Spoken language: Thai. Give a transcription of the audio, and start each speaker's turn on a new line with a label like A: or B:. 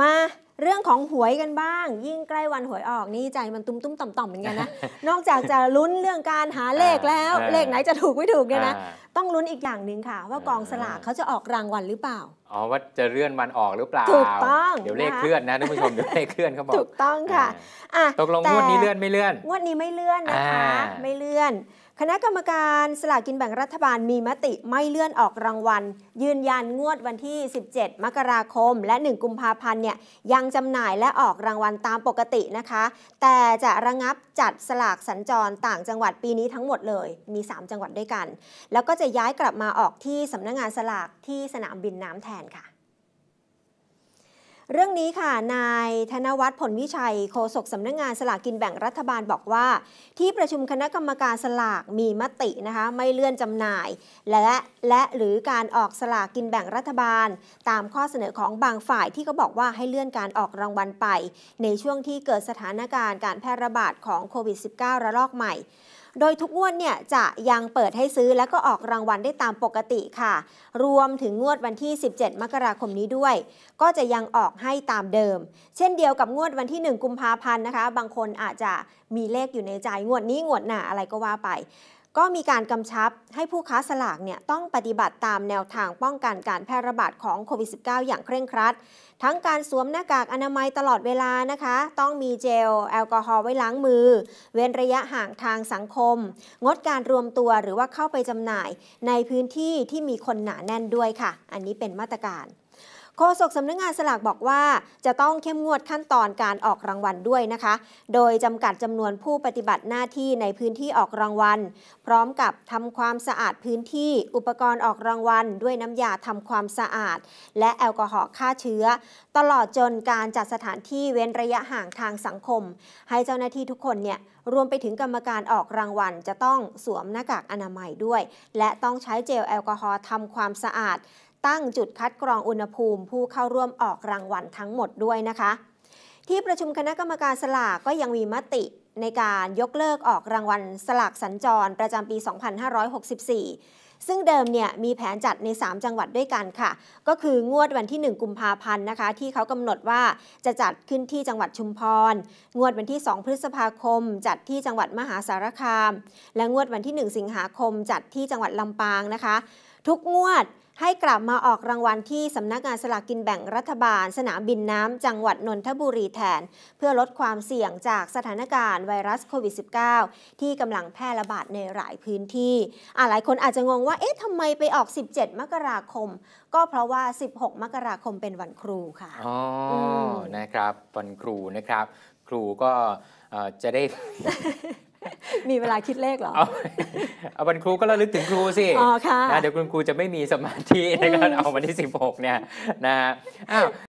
A: มา เรื่องของ หวยกันบ้าง ยิ่งใกล้วันหวยออกนี่ใจมันตุ้มตุ้มต่อมต่อมเหมือนกันนะ นอกจากจะลุ้นเรื่องการหาเลขแล้ว เลขไหนจะถูกไม่ถูกเนี่ยนะต้องลุ้นอีกอย่างหนึ่งค่ะ ว่ากองสลากเขาจะออกรางวัลหรือเปล่าอ๋อว่าจะเลื่อนวันออกหรือเปล่า ถูกต้องเดี๋ยวเลขเคลื่อนนะท่านผู้ชมเดี๋ยวเลขเคลื่อนเขาบอกถูกต้องค่ะตกลงงวดนี้เลื่อนไม่เลื่อนงวดนี้ไม่เลื่อนนะคะไม่เลื่อนคณะกรรมการสลากกินแบ่งรัฐบาลมีมติไม่เลื่อนออกรางวัล ยืนยันงวดวันที่ 17 มกราคม และ 1 กุมภาพันธ์เนี่ยยังจำหน่ายและออกรางวัลตามปกตินะคะ แต่จะระงับจัดสลากสัญจรต่างจังหวัดปีนี้ทั้งหมดเลยมี 3 จังหวัดด้วยกัน แล้วก็จะย้ายกลับมาออกที่สำนักงงานสลากที่สนามบินน้ำแทนค่ะเรื่องนี้ค่ะ นายธนวัฒน์ผลวิชัย โฆษกสำนักงงานสลากกินแบ่งรัฐบาลบอกว่า ที่ประชุมคณะกรรมการสลากมีมตินะคะไม่เลื่อนจำหน่ายและและหรือการออกสลากกินแบ่งรัฐบาล ตามข้อเสนอของบางฝ่ายที่เขาบอกว่าให้เลื่อนการออกรางวัลไป ในช่วงที่เกิดสถานการณ์การแพร่ระบาดของโควิด -19 ระลอกใหม่โดยทุกงวดเนี่ย จะยังเปิดให้ซื้อแล้วก็ออกรางวัลได้ตามปกติค่ะ รวมถึงงวดวันที่ 17 มกราคมนี้ด้วย ก็จะยังออกให้ตามเดิม เช่นเดียวกับงวดวันที่ 1 กุมภาพันธ์นะคะ บางคนอาจจะมีเลขอยู่ในใจงวดนี้งวดหน้าอะไรก็ว่าไปก็มีการกำชับให้ผู้ค้าสลากเนี่ยต้องปฏิบัติตามแนวทางป้องกันการแพร่ระบาดของโควิด -19 อย่างเคร่งครัด ทั้งการสวมหน้ากากอนามัยตลอดเวลานะคะ ต้องมีเจล แอลกอฮอล์ไว้ล้างมือ เว้นระยะห่างทางสังคม งดการรวมตัวหรือว่าเข้าไปจำหน่ายในพื้นที่ที่มีคนหนาแน่นด้วยค่ะ อันนี้เป็นมาตรการโฆษกสำนักงงานสลากบอกว่าจะต้องเข้มงวดขั้นตอนการออกรางวัลด้วยนะคะ โดยจำกัดจำนวนผู้ปฏิบัติหน้าที่ในพื้นที่ออกรางวัล พร้อมกับทำความสะอาดพื้นที่ อุปกรณ์ออกรางวัล ด้วยน้ำยาทำความสะอาด และแอลกอฮอล์ฆ่าเชื้อ ตลอดจนการจัดสถานที่เว้นระยะห่างทางสังคม ให้เจ้าหน้าที่ทุกคนเนี่ยรวมไปถึงกรรมการออกรางวัล จะต้องสวมหน้ากากอนามัยด้วย และต้องใช้เจลแอลกอฮอล์ทำความสะอาดตั้งจุดคัดกรองอุณหภูมิผู้เข้าร่วมออกรางวัลทั้งหมดด้วยนะคะ ที่ประชุมคณะกรรมการสลากก็ยังมีมติในการยกเลิกออกรางวัลสลากสัญจรประจำปี 2564 ซึ่งเดิมเนี่ยมีแผนจัดใน 3 จังหวัดด้วยกันค่ะ ก็คืองวดวันที่ 1 กุมภาพันธ์นะคะ ที่เขากำหนดว่าจะจัดขึ้นที่จังหวัดชุมพร งวดวันที่ 2 พฤษภาคม จัดที่จังหวัดมหาสารคาม และงวดวันที่ 1 สิงหาคม จัดที่จังหวัดลำปางนะคะทุกงวดให้กลับมาออกรางวัลที่สำนักงานสลากกินแบ่งรัฐบาลสนามบินน้ำจังหวัดนนทบุรีแทน เพื่อลดความเสี่ยงจากสถานการณ์ไวรัสโควิด -19 ที่กำลังแพร่ระบาดในหลายพื้นที่หลายคนอาจจะงงว่าเอ๊ะทำไมไปออก 17 มกราคม ก็เพราะว่า 16 มกราคมเป็นวันครูค่ะ อ๋อนะครับวันครูนะครับ ครูก็จะได้มีเวลาคิดเลขเหรอ เอาอาวันครูก็ระลึกถึงครูสิออ๋คนะเดี๋ยวคุณครูจะไม่มีสมาธิในการเอาวันที่ 16เนี่ยนะฮะ